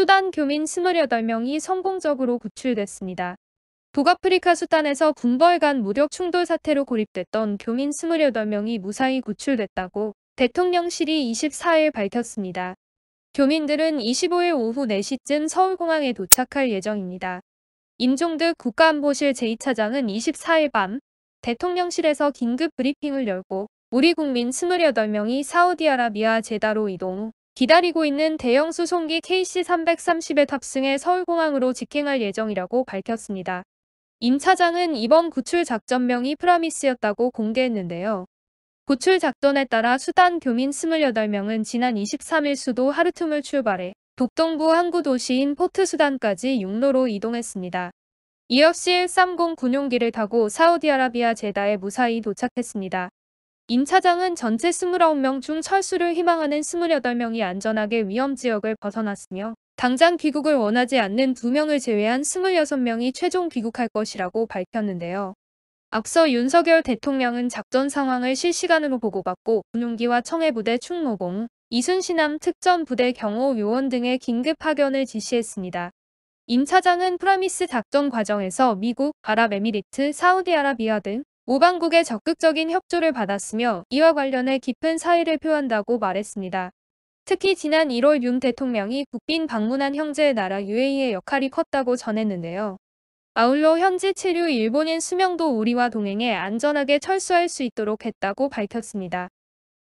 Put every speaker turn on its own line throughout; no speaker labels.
수단 교민 28명이 성공적으로 구출됐습니다. 북아프리카 수단에서 군벌간 무력 충돌 사태로 고립됐던 교민 28명이 무사히 구출됐다고 대통령실이 24일 밝혔습니다. 교민들은 25일 오후 4시쯤 서울공항에 도착할 예정입니다. 임종득 국가안보실 제2차장은 24일 밤 대통령실에서 긴급 브리핑을 열고 우리 국민 28명이 사우디아라비아 제다로 이동 기다리고 있는 대형 수송기 KC-330의 탑승해 서울공항으로 직행할 예정이라고 밝혔습니다. 임 차장은 이번 구출 작전명이 프라미스였다고 공개했는데요. 구출 작전에 따라 수단 교민 28명은 지난 23일 수도 하르툼을 출발해 북동부 항구 도시인 포트 수단까지 육로로 이동했습니다. 이어 C-130 군용기를 타고 사우디아라비아 제다에 무사히 도착했습니다. 임 차장은 전체 29명 중 철수를 희망하는 28명이 안전하게 위험지역을 벗어났으며 당장 귀국을 원하지 않는 2명을 제외한 26명이 최종 귀국할 것이라고 밝혔는데요. 앞서 윤석열 대통령은 작전 상황을 실시간으로 보고받고 분웅기와 청해부대 충무공, 이순신함 특전부대 경호 요원 등의 긴급 파견을 지시했습니다. 임 차장은 프라미스 작전 과정에서 미국, 아랍에미리트, 사우디아라비아 등 우방국의 적극적인 협조를 받았으며 이와 관련해 깊은 사의를 표한다고 말했습니다. 특히 지난 1월 윤 대통령이 국빈 방문한 형제의 나라 UAE의 역할이 컸다고 전했는데요. 아울러 현지 체류 일본인 수명도 우리와 동행해 안전하게 철수할 수 있도록 했다고 밝혔습니다.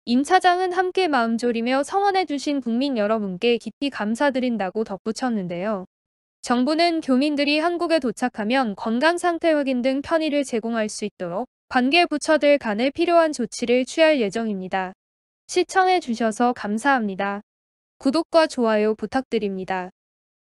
임 차장은 함께 마음 졸이며 성원해주신 국민 여러분께 깊이 감사드린다고 덧붙였는데요. 정부는 교민들이 한국에 도착하면 건강 상태 확인 등 편의를 제공할 수 있도록 관계 부처들 간에 필요한 조치를 취할 예정입니다. 시청해 주셔서 감사합니다. 구독과 좋아요 부탁드립니다.